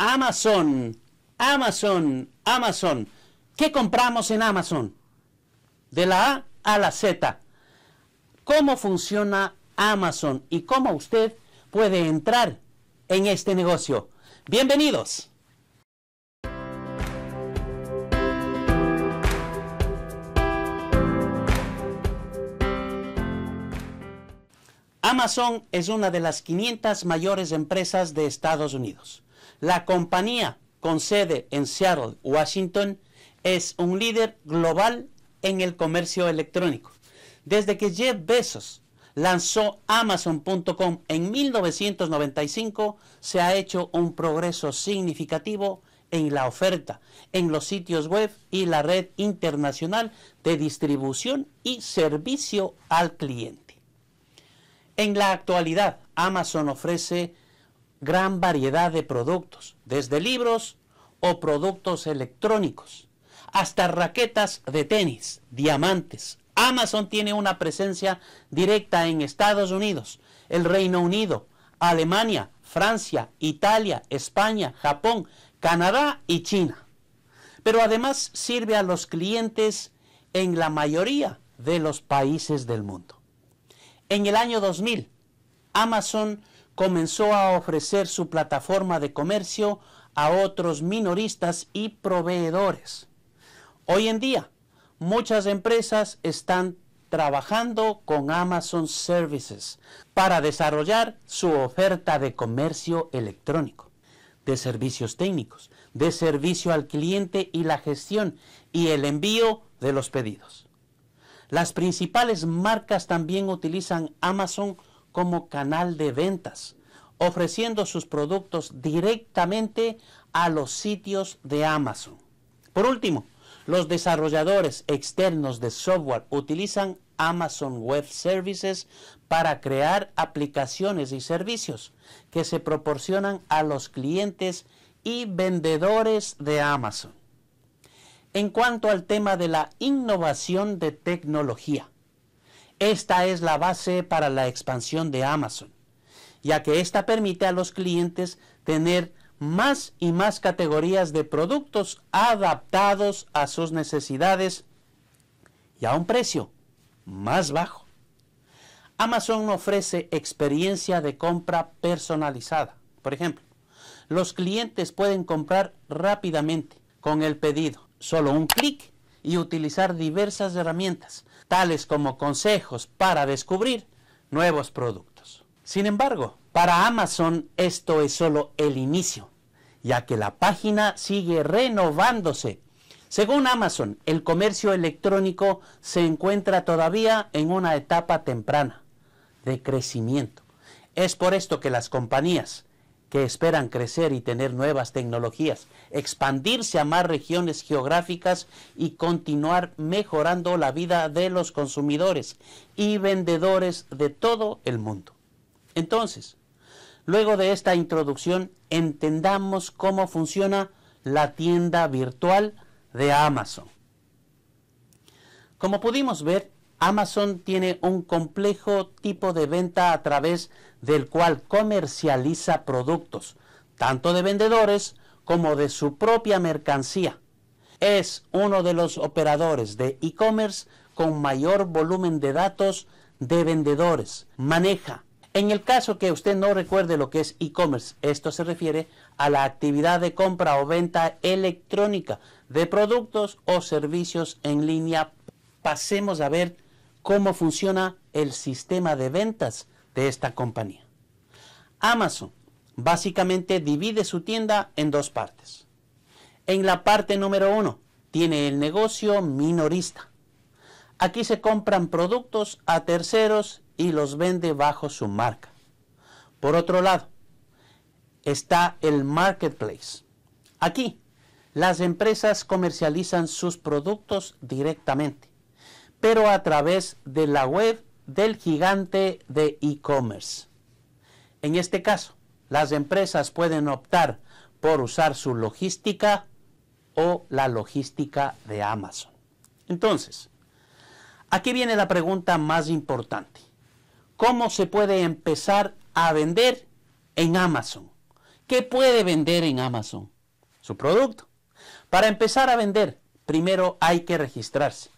Amazon, Amazon, Amazon. ¿Qué compramos en Amazon? De la A a la Z. ¿Cómo funciona Amazon y cómo usted puede entrar en este negocio? Bienvenidos. Amazon es una de las 500 mayores empresas de Estados Unidos. La compañía con sede en Seattle, Washington, es un líder global en el comercio electrónico. Desde que Jeff Bezos lanzó Amazon.com en 1995, se ha hecho un progreso significativo en la oferta, en los sitios web y la red internacional de distribución y servicio al cliente. En la actualidad, Amazon ofrece gran variedad de productos, desde libros o productos electrónicos, hasta raquetas de tenis, diamantes. Amazon tiene una presencia directa en Estados Unidos, el Reino Unido, Alemania, Francia, Italia, España, Japón, Canadá y China. Pero además sirve a los clientes en la mayoría de los países del mundo. En el año 2000, Amazon comenzó a ofrecer su plataforma de comercio a otros minoristas y proveedores. Hoy en día, muchas empresas están trabajando con Amazon Services para desarrollar su oferta de comercio electrónico, de servicios técnicos, de servicio al cliente y la gestión y el envío de los pedidos. Las principales marcas también utilizan Amazon como canal de ventas, ofreciendo sus productos directamente a los sitios de Amazon. Por último, los desarrolladores externos de software utilizan Amazon Web Services para crear aplicaciones y servicios que se proporcionan a los clientes y vendedores de Amazon. En cuanto al tema de la innovación de tecnología, esta es la base para la expansión de Amazon, ya que esta permite a los clientes tener más y más categorías de productos adaptados a sus necesidades y a un precio más bajo. Amazon ofrece experiencia de compra personalizada. Por ejemplo, los clientes pueden comprar rápidamente con el pedido, solo un clic y utilizar diversas herramientas, tales como consejos para descubrir nuevos productos. Sin embargo, para Amazon esto es solo el inicio, ya que la página sigue renovándose. Según Amazon, el comercio electrónico se encuentra todavía en una etapa temprana de crecimiento. Es por esto que las compañías que esperan crecer y tener nuevas tecnologías, expandirse a más regiones geográficas y continuar mejorando la vida de los consumidores y vendedores de todo el mundo. Entonces, luego de esta introducción, entendamos cómo funciona la tienda virtual de Amazon. Como pudimos ver, Amazon tiene un complejo tipo de venta a través del cual comercializa productos, tanto de vendedores como de su propia mercancía. Es uno de los operadores de e-commerce con mayor volumen de datos de vendedores. Maneja. En el caso que usted no recuerde lo que es e-commerce, esto se refiere a la actividad de compra o venta electrónica de productos o servicios en línea. Pasemos a ver cómo funciona el sistema de ventas de esta compañía. Amazon básicamente divide su tienda en dos partes. En la parte número uno tiene el negocio minorista. Aquí se compran productos a terceros y los vende bajo su marca. Por otro lado, está el marketplace. Aquí, las empresas comercializan sus productos directamente pero a través de la web del gigante de e-commerce. En este caso, las empresas pueden optar por usar su logística o la logística de Amazon. Entonces, aquí viene la pregunta más importante. ¿Cómo se puede empezar a vender en Amazon? ¿Qué puede vender en Amazon? Su producto. Para empezar a vender, primero hay que registrarse.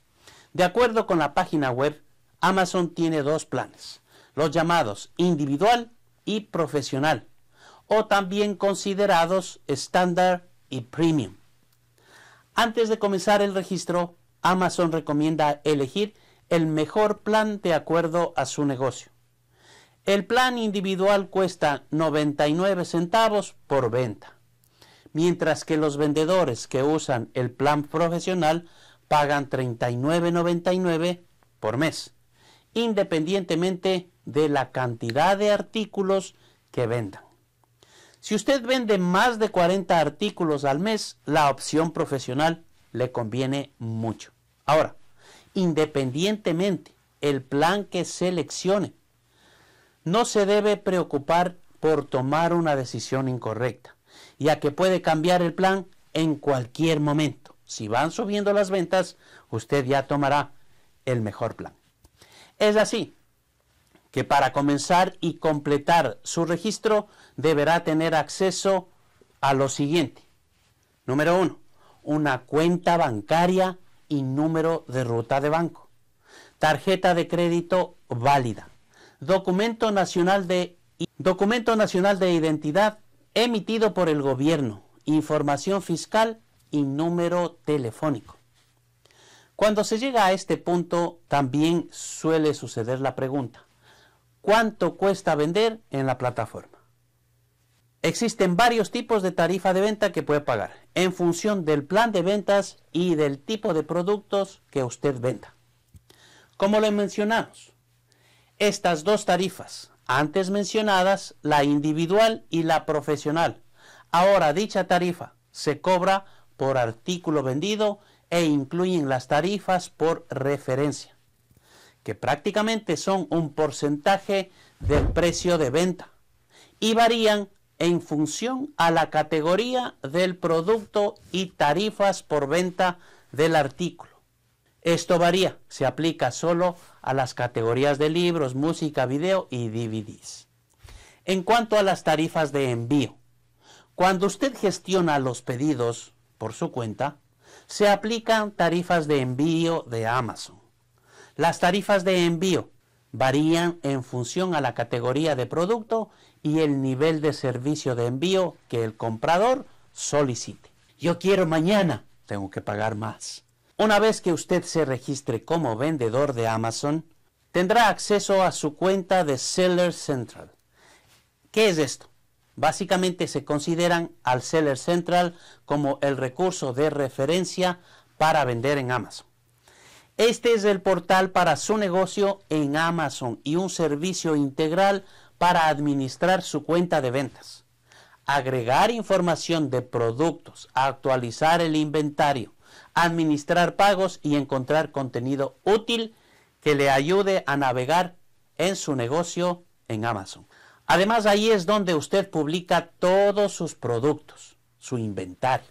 De acuerdo con la página web, Amazon tiene dos planes, los llamados individual y profesional, o también considerados estándar y premium. Antes de comenzar el registro, Amazon recomienda elegir el mejor plan de acuerdo a su negocio. El plan individual cuesta 99 centavos por venta, mientras que los vendedores que usan el plan profesional pagan 39.99 por mes, independientemente de la cantidad de artículos que vendan. Si usted vende más de 40 artículos al mes, la opción profesional le conviene mucho. Ahora, independientemente del plan que seleccione, no se debe preocupar por tomar una decisión incorrecta, ya que puede cambiar el plan en cualquier momento. Si van subiendo las ventas, usted ya tomará el mejor plan. Es así que para comenzar y completar su registro deberá tener acceso a lo siguiente. Número uno, una cuenta bancaria y número de ruta de banco. Tarjeta de crédito válida. Documento nacional de, documento nacional de identidad emitido por el gobierno. Información fiscal y número telefónico. Cuando se llega a este punto, también suele suceder la pregunta, ¿cuánto cuesta vender en la plataforma? Existen varios tipos de tarifa de venta que puede pagar, en función del plan de ventas y del tipo de productos que usted venda. Como le mencionamos, estas dos tarifas, antes mencionadas, la individual y la profesional, ahora dicha tarifa se cobra por artículo vendido e incluyen las tarifas por referencia, que prácticamente son un porcentaje del precio de venta y varían en función a la categoría del producto y tarifas por venta del artículo. Esto varía, se aplica solo a las categorías de libros, música, video y DVDs. En cuanto a las tarifas de envío, cuando usted gestiona los pedidos, por su cuenta, se aplican tarifas de envío de Amazon. Las tarifas de envío varían en función a la categoría de producto y el nivel de servicio de envío que el comprador solicite. Yo quiero mañana, tengo que pagar más. Una vez que usted se registre como vendedor de Amazon, tendrá acceso a su cuenta de Seller Central. ¿Qué es esto? básicamente se consideran al seller central como el recurso de referencia para vender en Amazon. Este es el portal para su negocio en Amazon y un servicio integral para administrar su cuenta de ventas. Agregar información de productos, actualizar el inventario, administrar pagos y encontrar contenido útil que le ayude a navegar en su negocio en Amazon. Además, ahí es donde usted publica todos sus productos, su inventario.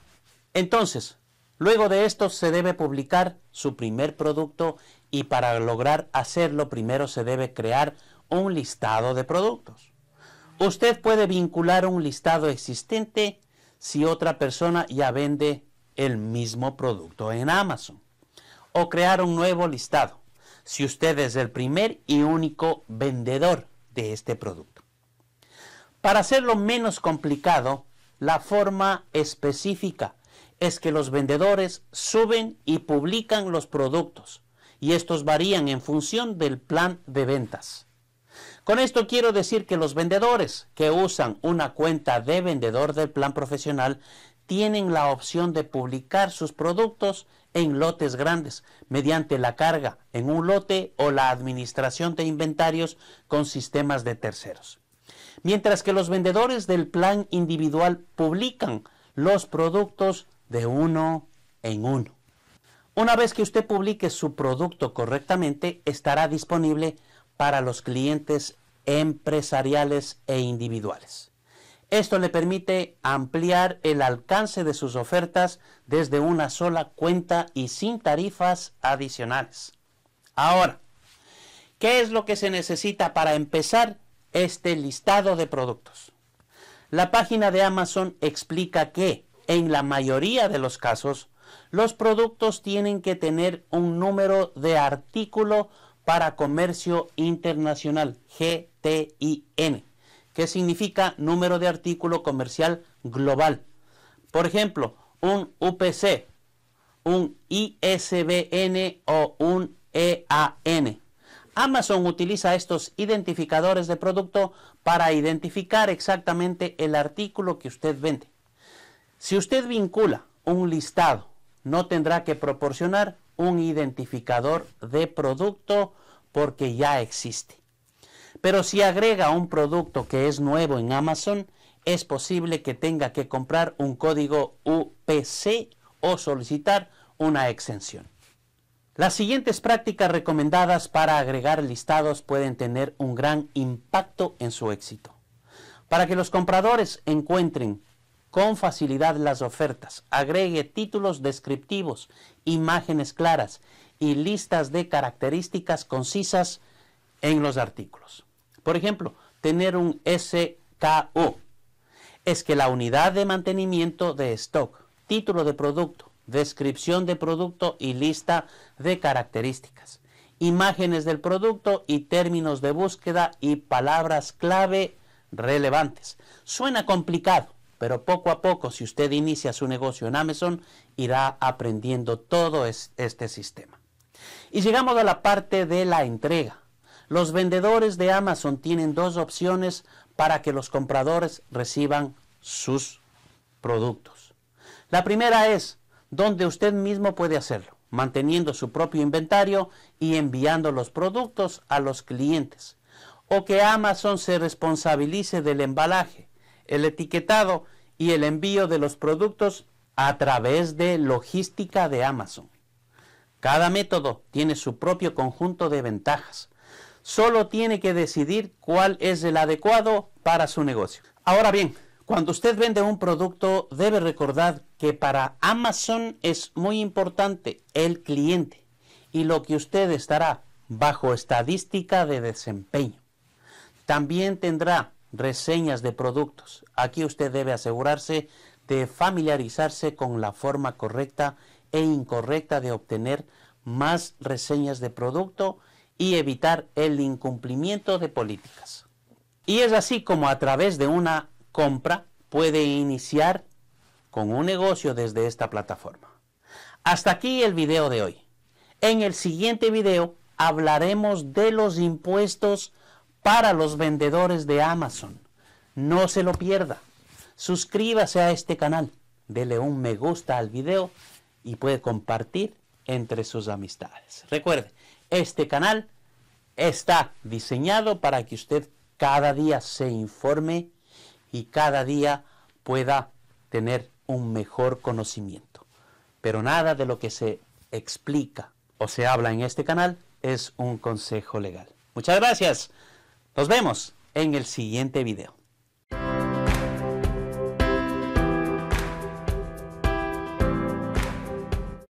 Entonces, luego de esto se debe publicar su primer producto y para lograr hacerlo primero se debe crear un listado de productos. Usted puede vincular un listado existente si otra persona ya vende el mismo producto en Amazon o crear un nuevo listado si usted es el primer y único vendedor de este producto. Para hacerlo menos complicado, la forma específica es que los vendedores suben y publican los productos y estos varían en función del plan de ventas. Con esto quiero decir que los vendedores que usan una cuenta de vendedor del plan profesional tienen la opción de publicar sus productos en lotes grandes mediante la carga en un lote o la administración de inventarios con sistemas de terceros mientras que los vendedores del plan individual publican los productos de uno en uno. Una vez que usted publique su producto correctamente, estará disponible para los clientes empresariales e individuales. Esto le permite ampliar el alcance de sus ofertas desde una sola cuenta y sin tarifas adicionales. Ahora, ¿qué es lo que se necesita para empezar este listado de productos. La página de Amazon explica que, en la mayoría de los casos, los productos tienen que tener un número de artículo para comercio internacional, GTIN, que significa número de artículo comercial global. Por ejemplo, un UPC, un ISBN o un EAN. Amazon utiliza estos identificadores de producto para identificar exactamente el artículo que usted vende. Si usted vincula un listado, no tendrá que proporcionar un identificador de producto porque ya existe. Pero si agrega un producto que es nuevo en Amazon, es posible que tenga que comprar un código UPC o solicitar una exención. Las siguientes prácticas recomendadas para agregar listados pueden tener un gran impacto en su éxito. Para que los compradores encuentren con facilidad las ofertas, agregue títulos descriptivos, imágenes claras y listas de características concisas en los artículos. Por ejemplo, tener un SKU es que la unidad de mantenimiento de stock, título de producto, descripción de producto y lista de características, imágenes del producto y términos de búsqueda y palabras clave relevantes. Suena complicado, pero poco a poco, si usted inicia su negocio en Amazon, irá aprendiendo todo este sistema. Y llegamos a la parte de la entrega. Los vendedores de Amazon tienen dos opciones para que los compradores reciban sus productos. La primera es donde usted mismo puede hacerlo, manteniendo su propio inventario y enviando los productos a los clientes, o que Amazon se responsabilice del embalaje, el etiquetado y el envío de los productos a través de logística de Amazon. Cada método tiene su propio conjunto de ventajas. Solo tiene que decidir cuál es el adecuado para su negocio. Ahora bien, cuando usted vende un producto, debe recordar que para Amazon es muy importante el cliente y lo que usted estará bajo estadística de desempeño. También tendrá reseñas de productos. Aquí usted debe asegurarse de familiarizarse con la forma correcta e incorrecta de obtener más reseñas de producto y evitar el incumplimiento de políticas. Y es así como a través de una compra puede iniciar con un negocio desde esta plataforma. Hasta aquí el video de hoy. En el siguiente video hablaremos de los impuestos para los vendedores de Amazon. No se lo pierda. Suscríbase a este canal, dele un me gusta al video y puede compartir entre sus amistades. Recuerde, este canal está diseñado para que usted cada día se informe y cada día pueda tener un mejor conocimiento. Pero nada de lo que se explica o se habla en este canal es un consejo legal. Muchas gracias. Nos vemos en el siguiente video.